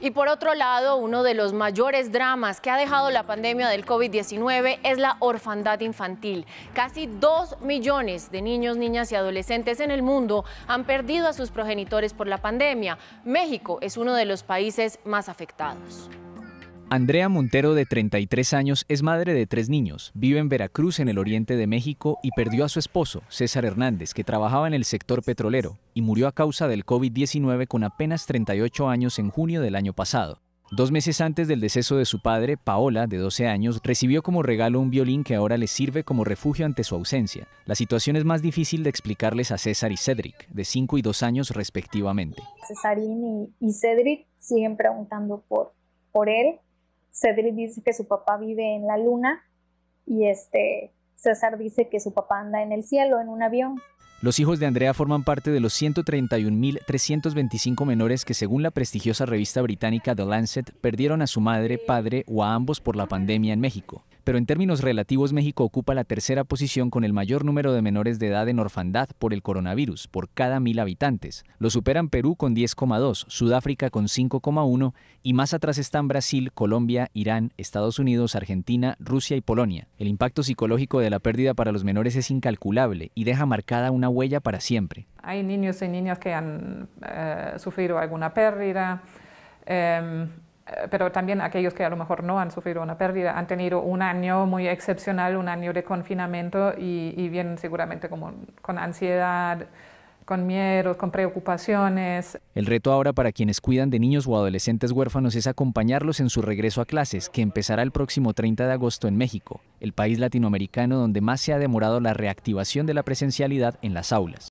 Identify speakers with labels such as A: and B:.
A: Y por otro lado, uno de los mayores dramas que ha dejado la pandemia del COVID-19 es la orfandad infantil. Casi dos millones de niños, niñas y adolescentes en el mundo han perdido a sus progenitores por la pandemia. México es uno de los países más afectados.
B: Andrea Montero, de 33 años, es madre de tres niños, vive en Veracruz, en el oriente de México, y perdió a su esposo, César Hernández, que trabajaba en el sector petrolero, y murió a causa del COVID-19 con apenas 38 años en junio del año pasado. Dos meses antes del deceso de su padre, Paola, de 12 años, recibió como regalo un violín que ahora le sirve como refugio ante su ausencia. La situación es más difícil de explicarles a César y Cedric, de 5 y 2 años respectivamente.
C: Cesarín y, Cedric siguen preguntando por, por él Cedric dice que su papá vive en la luna y este César dice que su papá anda en el cielo en un avión.
B: Los hijos de Andrea forman parte de los 131.325 menores que según la prestigiosa revista británica The Lancet perdieron a su madre, padre o a ambos por la pandemia en México pero en términos relativos México ocupa la tercera posición con el mayor número de menores de edad en orfandad por el coronavirus, por cada mil habitantes. Lo superan Perú con 10,2, Sudáfrica con 5,1 y más atrás están Brasil, Colombia, Irán, Estados Unidos, Argentina, Rusia y Polonia. El impacto psicológico de la pérdida para los menores es incalculable y deja marcada una huella para siempre.
D: Hay niños y niñas que han eh, sufrido alguna pérdida. Em, pero también aquellos que a lo mejor no han sufrido una pérdida, han tenido un año muy excepcional, un año de confinamiento y, vienen seguramente con ansiedad, con miedos, con preocupaciones.
B: El reto ahora para quienes cuidan de niños o adolescentes huérfanos es acompañarlos en su regreso a clases, que empezará el próximo 30 de agosto en México, el país latinoamericano donde más se ha demorado la reactivación de la presencialidad en las aulas.